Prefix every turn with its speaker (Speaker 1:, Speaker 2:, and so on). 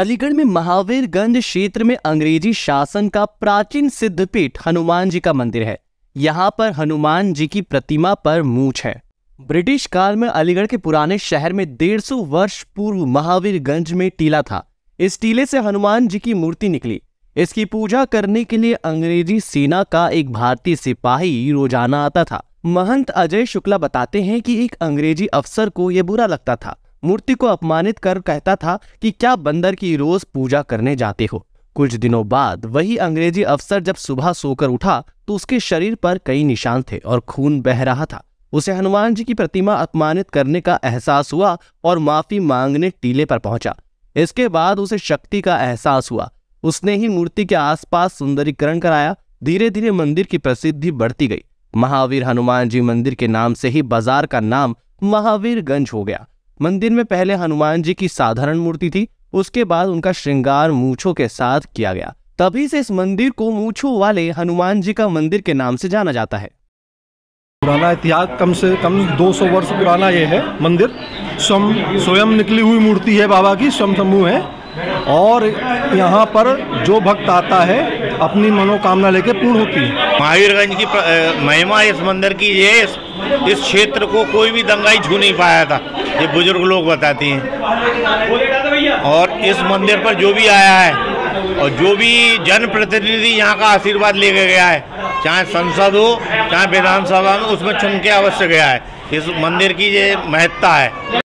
Speaker 1: अलीगढ़ में महावीरगंज क्षेत्र में अंग्रेजी शासन का प्राचीन सिद्धपीठ हनुमान जी का मंदिर है यहाँ पर हनुमान जी की प्रतिमा पर मूछ है ब्रिटिश काल में अलीगढ़ के पुराने शहर में डेढ़ सौ वर्ष पूर्व महावीरगंज में टीला था इस टीले से हनुमान जी की मूर्ति निकली इसकी पूजा करने के लिए अंग्रेजी सेना का एक भारतीय सिपाही रोजाना आता था महंत अजय शुक्ला बताते हैं कि एक अंग्रेजी अफसर को यह बुरा लगता था मूर्ति को अपमानित कर कहता था कि क्या बंदर की रोज पूजा करने जाते हो कुछ दिनों बाद वही अंग्रेजी अफसर जब सुबह सोकर उठा तो उसके शरीर पर कई निशान थे और खून बह रहा था उसे हनुमान जी की प्रतिमा अपमानित करने का एहसास हुआ और माफी मांगने टीले पर पहुंचा इसके बाद उसे शक्ति का एहसास हुआ उसने ही मूर्ति के आसपास सुंदरीकरण कराया धीरे धीरे मंदिर की प्रसिद्धि बढ़ती गई महावीर हनुमान जी मंदिर के नाम से ही बाजार का नाम महावीरगंज हो गया मंदिर में पहले हनुमान जी की साधारण मूर्ति थी उसके बाद उनका श्रृंगार मूछों के साथ किया गया तभी से इस मंदिर को मूछों वाले हनुमान जी का मंदिर के नाम से जाना जाता है
Speaker 2: पुराना इतिहास कम से कम 200 वर्ष पुराना ये है मंदिर स्वयं स्वयं निकली हुई मूर्ति है बाबा की स्वयं समूह है और यहाँ पर जो भक्त आता है अपनी मनोकामना लेके पूर्ण होती है
Speaker 3: महावीरगंज की महिमा इस मंदिर की ये इस क्षेत्र को कोई भी दंगाई छू नहीं पाया था ये बुजुर्ग लोग बताते हैं और इस मंदिर पर जो भी आया है और जो भी जनप्रतिनिधि यहाँ का आशीर्वाद लेके गया है चाहे संसद हो चाहे विधानसभा में उसमें चुनके अवश्य गया है इस मंदिर की ये महत्ता है